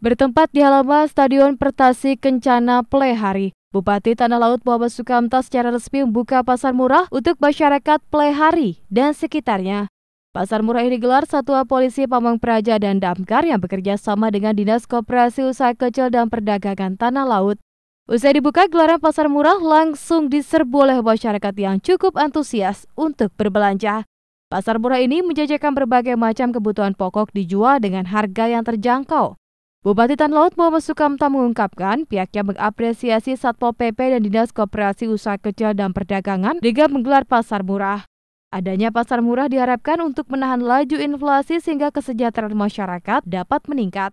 Bertempat di halaman Stadion Pertasi Kencana Plehari, Bupati Tanah Laut Muhammad Sukamta secara resmi membuka pasar murah untuk masyarakat Plehari dan sekitarnya. Pasar murah ini digelar Satuan Polisi Pamang Praja dan Damkar yang bekerja sama dengan Dinas Koperasi Usaha Kecil dan Perdagangan Tanah Laut. Usai dibuka, gelaran pasar murah langsung diserbu oleh masyarakat yang cukup antusias untuk berbelanja. Pasar murah ini menjajakan berbagai macam kebutuhan pokok dijual dengan harga yang terjangkau. Bupati Tan Laut Muhammad Sukamta mengungkapkan pihaknya mengapresiasi Satpol PP dan Dinas Koperasi Usaha Kecil dan Perdagangan dengan menggelar pasar murah. Adanya pasar murah diharapkan untuk menahan laju inflasi sehingga kesejahteraan masyarakat dapat meningkat.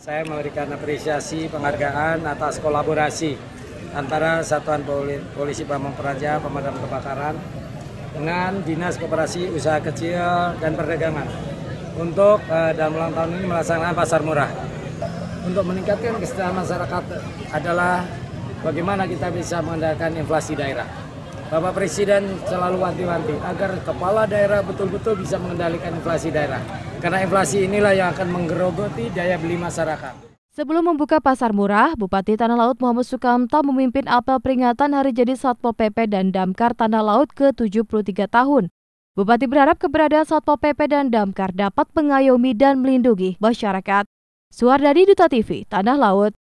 Saya memberikan apresiasi penghargaan atas kolaborasi antara Satuan Polisi Pamong Praja Pemadam Kebakaran dengan Dinas Koperasi Usaha Kecil dan Perdagangan untuk eh, dalam ulang tahun ini melaksanakan pasar murah untuk meningkatkan kesejahteraan masyarakat adalah bagaimana kita bisa mengendalikan inflasi daerah. Bapak Presiden selalu wanti-wanti agar kepala daerah betul-betul bisa mengendalikan inflasi daerah. Karena inflasi inilah yang akan menggerogoti daya beli masyarakat. Sebelum membuka pasar murah, Bupati Tanah Laut Muhammad Sukamta memimpin apel peringatan Hari Jadi Satpol PP dan Damkar Tanah Laut ke-73 tahun. Bupati berharap keberadaan Satpol PP dan Damkar dapat mengayomi dan melindungi masyarakat. Suardadi Duta TV, Tanah Laut,